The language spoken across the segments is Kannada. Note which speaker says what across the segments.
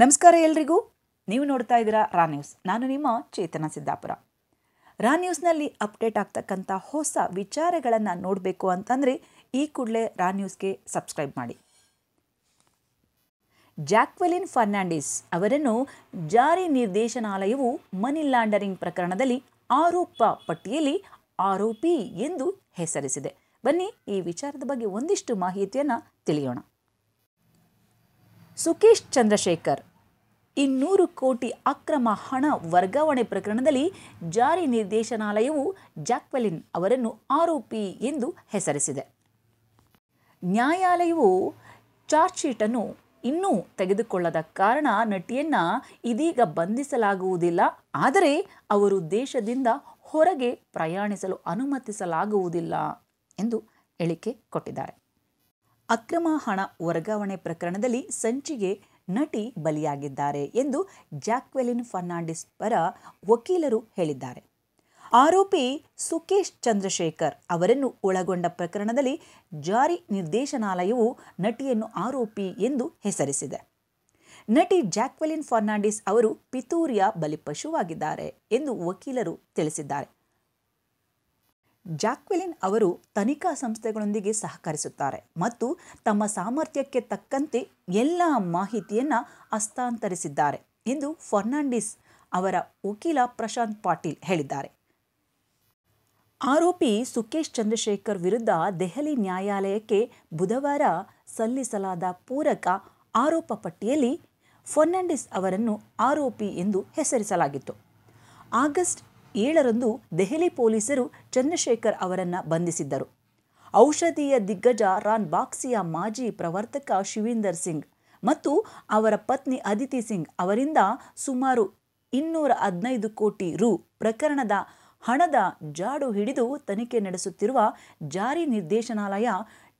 Speaker 1: ನಮಸ್ಕಾರ ಎಲ್ರಿಗೂ ನೀವು ನೋಡ್ತಾ ಇದ್ದೀರಾ ರಾ ನ್ಯೂಸ್ ನಾನು ನಿಮ್ಮ ಚೇತನ ಸಿದ್ದಾಪುರ ರಾ ನ್ಯೂಸ್ನಲ್ಲಿ ಅಪ್ಡೇಟ್ ಆಗ್ತಕ್ಕಂಥ ಹೊಸ ವಿಚಾರಗಳನ್ನು ನೋಡಬೇಕು ಅಂತಂದರೆ ಈ ಕೂಡಲೇ ರಾ ನ್ಯೂಸ್ಗೆ ಸಬ್ಸ್ಕ್ರೈಬ್ ಮಾಡಿ ಜಾಕ್ವೆಲಿನ್ ಫರ್ನಾಂಡಿಸ್ ಅವರನ್ನು ಜಾರಿ ನಿರ್ದೇಶನಾಲಯವು ಮನಿ ಲಾಂಡರಿಂಗ್ ಪ್ರಕರಣದಲ್ಲಿ ಆರೋಪ ಪಟ್ಟಿಯಲ್ಲಿ ಆರೋಪಿ ಎಂದು ಹೆಸರಿಸಿದೆ ಬನ್ನಿ ಈ ವಿಚಾರದ ಬಗ್ಗೆ ಒಂದಿಷ್ಟು ಮಾಹಿತಿಯನ್ನು ತಿಳಿಯೋಣ ಸುಕೇಶ್ ಚಂದ್ರಶೇಖರ್ ಇನ್ನೂರು ಕೋಟಿ ಅಕ್ರಮ ಹಣ ವರ್ಗಾವಣೆ ಪ್ರಕರಣದಲ್ಲಿ ಜಾರಿ ನಿರ್ದೇಶನಾಲಯವು ಜಾಕ್ವೆಲಿನ್ ಅವರನ್ನು ಆರೋಪಿ ಎಂದು ಹೆಸರಿಸಿದೆ ನ್ಯಾಯಾಲಯವು ಚಾರ್ಜ್ ಅನ್ನು ಇನ್ನೂ ತೆಗೆದುಕೊಳ್ಳದ ಕಾರಣ ನಟಿಯನ್ನ ಇದೀಗ ಬಂಧಿಸಲಾಗುವುದಿಲ್ಲ ಆದರೆ ಅವರು ದೇಶದಿಂದ ಹೊರಗೆ ಪ್ರಯಾಣಿಸಲು ಅನುಮತಿಸಲಾಗುವುದಿಲ್ಲ ಎಂದು ಹೇಳಿಕೆ ಕೊಟ್ಟಿದ್ದಾರೆ ಅಕ್ರಮ ಹಣ ವರ್ಗಾವಣೆ ಪ್ರಕರಣದಲ್ಲಿ ಸಂಚಿಗೆ ನಟಿ ಬಲಿಯಾಗಿದ್ದಾರೆ ಎಂದು ಜಾಕ್ವೆಲಿನ್ ಫರ್ನಾಂಡಿಸ್ ಪರ ವಕೀಲರು ಹೇಳಿದ್ದಾರೆ ಆರೋಪಿ ಸುಕೇಶ್ ಚಂದ್ರಶೇಖರ್ ಅವರನ್ನು ಒಳಗೊಂಡ ಪ್ರಕರಣದಲ್ಲಿ ಜಾರಿ ನಿರ್ದೇಶನಾಲಯವು ನಟಿಯನ್ನು ಆರೋಪಿ ಎಂದು ಹೆಸರಿಸಿದೆ ನಟಿ ಜಾಕ್ವೆಲಿನ್ ಫರ್ನಾಂಡಿಸ್ ಅವರು ಪಿತೂರಿಯ ಬಲಿಪಶುವಾಗಿದ್ದಾರೆ ಎಂದು ವಕೀಲರು ತಿಳಿಸಿದ್ದಾರೆ ಜಾಕ್ವೆಲಿನ್ ಅವರು ತನಿಖಾ ಸಂಸ್ಥೆಗಳೊಂದಿಗೆ ಸಹಕರಿಸುತ್ತಾರೆ ಮತ್ತು ತಮ್ಮ ಸಾಮರ್ಥ್ಯಕ್ಕೆ ತಕ್ಕಂತೆ ಎಲ್ಲ ಮಾಹಿತಿಯನ್ನು ಹಸ್ತಾಂತರಿಸಿದ್ದಾರೆ ಎಂದು ಫರ್ನಾಂಡಿಸ್ ಅವರ ವಕೀಲ ಪ್ರಶಾಂತ್ ಪಾಟೀಲ್ ಹೇಳಿದ್ದಾರೆ ಆರೋಪಿ ಸುಕೇಶ್ ಚಂದ್ರಶೇಖರ್ ವಿರುದ್ಧ ದೆಹಲಿ ನ್ಯಾಯಾಲಯಕ್ಕೆ ಬುಧವಾರ ಸಲ್ಲಿಸಲಾದ ಪೂರಕ ಆರೋಪ ಪಟ್ಟಿಯಲ್ಲಿ ಫರ್ನಾಂಡಿಸ್ ಅವರನ್ನು ಆರೋಪಿ ಎಂದು ಹೆಸರಿಸಲಾಗಿತ್ತು ಆಗಸ್ಟ್ ಏಳರಂದು ದೆಹಲಿ ಪೊಲೀಸರು ಚಂದ್ರಶೇಖರ್ ಅವರನ್ನು ಬಂಧಿಸಿದ್ದರು ಔಷಧೀಯ ದಿಗ್ಗಜ ರಾನ್ ಬಾಕ್ಸಿಯ ಮಾಜಿ ಪ್ರವರ್ತಕ ಶಿವೀಂದರ್ ಸಿಂಗ್ ಮತ್ತು ಅವರ ಪತ್ನಿ ಅದಿತಿ ಸಿಂಗ್ ಅವರಿಂದ ಸುಮಾರು ಇನ್ನೂರ ಹದಿನೈದು ಕೋಟಿ ರು ಪ್ರಕರಣದ ಹಣದ ಜಾಡು ಹಿಡಿದು ತನಿಖೆ ನಡೆಸುತ್ತಿರುವ ಜಾರಿ ನಿರ್ದೇಶನಾಲಯ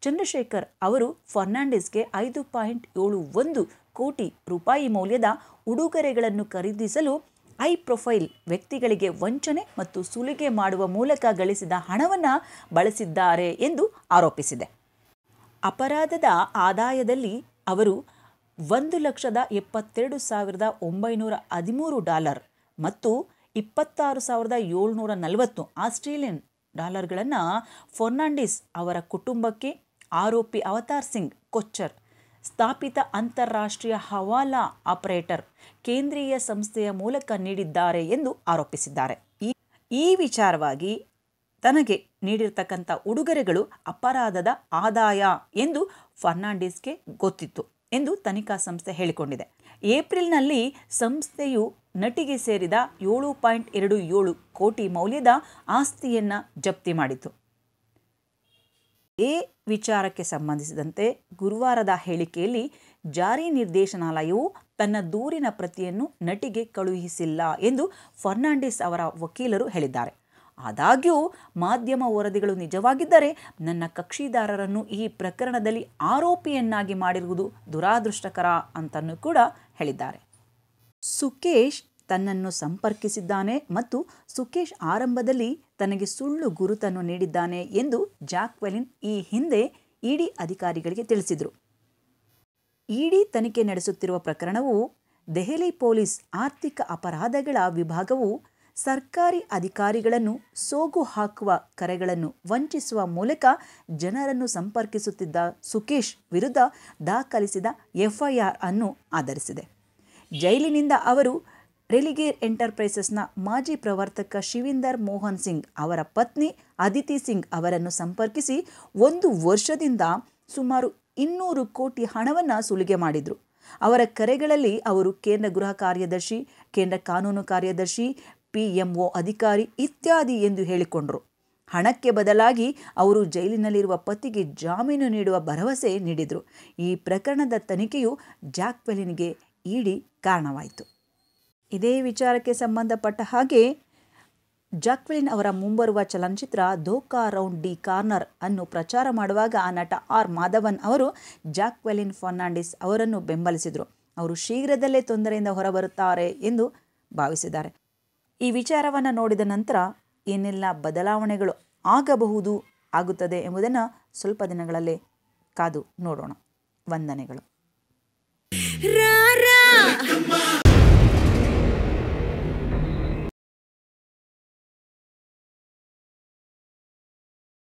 Speaker 1: ಚಂದ್ರಶೇಖರ್ ಅವರು ಫರ್ನಾಂಡಿಸ್ಗೆ ಐದು ಪಾಯಿಂಟ್ ಏಳು ಒಂದು ಕೋಟಿ ರೂಪಾಯಿ ಮೌಲ್ಯದ ಉಡುಗೊರೆಗಳನ್ನು ಖರೀದಿಸಲು ಹೈ ಪ್ರೊಫೈಲ್ ವ್ಯಕ್ತಿಗಳಿಗೆ ವಂಚನೆ ಮತ್ತು ಸುಲಿಗೆ ಮಾಡುವ ಮೂಲಕ ಗಳಿಸಿದ ಹಣವನ್ನು ಬಳಸಿದ್ದಾರೆ ಎಂದು ಆರೋಪಿಸಿದೆ ಅಪರಾಧದ ಆದಾಯದಲ್ಲಿ ಅವರು ಒಂದು ಲಕ್ಷದ ಎಪ್ಪತ್ತೆರಡು ಸಾವಿರದ ಒಂಬೈನೂರ ಹದಿಮೂರು ಡಾಲರ್ ಮತ್ತು ಇಪ್ಪತ್ತಾರು ಸಾವಿರದ ಏಳ್ನೂರ ನಲವತ್ತು ಆಸ್ಟ್ರೇಲಿಯನ್ ಡಾಲರ್ಗಳನ್ನು ಫರ್ನಾಂಡಿಸ್ ಅವರ ಕುಟುಂಬಕ್ಕೆ ಆರೋಪಿ ಅವತಾರ್ ಸಿಂಗ್ ಕೊಚ್ಚರ್ ಸ್ಥಾಪಿತ ಅಂತಾರಾಷ್ಟ್ರೀಯ ಹವಾಲಾ ಆಪರೇಟರ್ ಕೇಂದ್ರೀಯ ಸಂಸ್ಥೆಯ ಮೂಲಕ ನೀಡಿದ್ದಾರೆ ಎಂದು ಆರೋಪಿಸಿದ್ದಾರೆ ಈ ವಿಚಾರವಾಗಿ ತನಗೆ ನೀಡಿರತಕ್ಕಂಥ ಉಡುಗೊರೆಗಳು ಅಪರಾಧದ ಆದಾಯ ಎಂದು ಫರ್ನಾಂಡಿಸ್ಗೆ ಗೊತ್ತಿತ್ತು ಎಂದು ತನಿಖಾ ಸಂಸ್ಥೆ ಹೇಳಿಕೊಂಡಿದೆ ಏಪ್ರಿಲ್ನಲ್ಲಿ ಸಂಸ್ಥೆಯು ನಟಿಗೆ ಸೇರಿದ ಏಳು ಪಾಯಿಂಟ್ ಎರಡು ಏಳು ಕೋಟಿ ಮೌಲ್ಯದ ಆಸ್ತಿಯನ್ನು ಜಪ್ತಿ ಮಾಡಿತು ಎ ವಿಚಾರಕ್ಕೆ ಸಂಬಂಧಿಸಿದಂತೆ ಗುರುವಾರದ ಹೇಳಿಕೆಯಲ್ಲಿ ಜಾರಿ ನಿರ್ದೇಶನಾಲಯವು ತನ್ನ ದೂರಿನ ಪ್ರತಿಯನ್ನು ನಟಿಗೆ ಕಳುಹಿಸಿಲ್ಲ ಎಂದು ಫರ್ನಾಂಡಿಸ್ ಅವರ ವಕೀಲರು ಹೇಳಿದ್ದಾರೆ ಆದಾಗ್ಯೂ ಮಾಧ್ಯಮ ವರದಿಗಳು ನಿಜವಾಗಿದ್ದರೆ ನನ್ನ ಕಕ್ಷಿದಾರರನ್ನು ಈ ಪ್ರಕರಣದಲ್ಲಿ ಆರೋಪಿಯನ್ನಾಗಿ ಮಾಡಿರುವುದು ದುರಾದೃಷ್ಟಕರ ಅಂತಲೂ ಕೂಡ ಹೇಳಿದ್ದಾರೆ ಸುಕೇಶ್ ತನ್ನನ್ನು ಸಂಪರ್ಕಿಸಿದ್ದಾನೆ ಮತ್ತು ಸುಕೇಶ್ ಆರಂಭದಲ್ಲಿ ತನಗೆ ಸುಳ್ಳು ಗುರುತನ್ನು ನೀಡಿದ್ದಾನೆ ಎಂದು ಜಾಕ್ವೆಲಿನ್ ಈ ಹಿಂದೆ ಇಡಿ ಅಧಿಕಾರಿಗಳಿಗೆ ತಿಳಿಸಿದರು ಇಡಿ ತನಿಖೆ ನಡೆಸುತ್ತಿರುವ ಪ್ರಕರಣವು ದೆಹಲಿ ಪೊಲೀಸ್ ಆರ್ಥಿಕ ಅಪರಾಧಗಳ ವಿಭಾಗವು ಸರ್ಕಾರಿ ಅಧಿಕಾರಿಗಳನ್ನು ಸೋಗು ಹಾಕುವ ಕರೆಗಳನ್ನು ವಂಚಿಸುವ ಮೂಲಕ ಜನರನ್ನು ಸಂಪರ್ಕಿಸುತ್ತಿದ್ದ ಸುಕೇಶ್ ವಿರುದ್ಧ ದಾಖಲಿಸಿದ ಎಫ್ಐಆರ್ ಅನ್ನು ಆಧರಿಸಿದೆ ಜೈಲಿನಿಂದ ಅವರು ರೆಲಿಗೇರ್ ಎಂಟರ್ಪ್ರೈಸಸ್ನ ಮಾಜಿ ಪ್ರವರ್ತಕ ಶಿವಿಂದರ್ ಮೋಹನ್ ಸಿಂಗ್ ಅವರ ಪತ್ನಿ ಅದಿತಿ ಸಿಂಗ್ ಅವರನ್ನು ಸಂಪರ್ಕಿಸಿ ಒಂದು ವರ್ಷದಿಂದ ಸುಮಾರು ಇನ್ನೂರು ಕೋಟಿ ಹಣವನ್ನು ಸುಲಿಗೆ ಮಾಡಿದರು ಅವರ ಕರೆಗಳಲ್ಲಿ ಅವರು ಕೇಂದ್ರ ಗೃಹ ಕಾರ್ಯದರ್ಶಿ ಕೇಂದ್ರ ಕಾನೂನು ಕಾರ್ಯದರ್ಶಿ ಒ ಅಧಿಕಾರಿ ಇತ್ಯಾದಿ ಎಂದು ಹೇಳಿಕೊಂಡರು ಹಣಕ್ಕೆ ಬದಲಾಗಿ ಅವರು ಜೈಲಿನಲ್ಲಿರುವ ಪತಿಗೆ ಜಾಮೀನು ನೀಡುವ ಭರವಸೆ ನೀಡಿದರು ಈ ಪ್ರಕರಣದ ತನಿಖೆಯು ಜಾಕ್ವೆಲಿನ್ಗೆ ಇಡಿ ಕಾರಣವಾಯಿತು ಇದೇ ವಿಚಾರಕ್ಕೆ ಸಂಬಂಧಪಟ್ಟ ಹಾಗೆ ಜಾಕ್ವೆಲಿನ್ ಅವರ ಮುಂಬರುವ ಚಲನಚಿತ್ರ ಧೋಕಾ ರೌಂಡ್ ಡಿ ಕಾರ್ನರ್ ಅನ್ನು ಪ್ರಚಾರ ಮಾಡುವಾಗ ಆ ನಟ ಆರ್ ಮಾಧವನ್ ಅವರು ಜಾಕ್ವೆಲಿನ್ ಫರ್ನಾಂಡಿಸ್ ಅವರನ್ನು ಬೆಂಬಲಿಸಿದರು ಅವರು ಶೀಘ್ರದಲ್ಲೇ ತೊಂದರೆಯಿಂದ ಹೊರಬರುತ್ತಾರೆ ಎಂದು ಭಾವಿಸಿದ್ದಾರೆ ಈ ವಿಚಾರವನ್ನು ನೋಡಿದ ನಂತರ ಏನೆಲ್ಲ ಬದಲಾವಣೆಗಳು ಆಗಬಹುದು ಆಗುತ್ತದೆ ಎಂಬುದನ್ನು ಸ್ವಲ್ಪ ದಿನಗಳಲ್ಲಿ ಕಾದು ನೋಡೋಣ ವಂದನೆಗಳು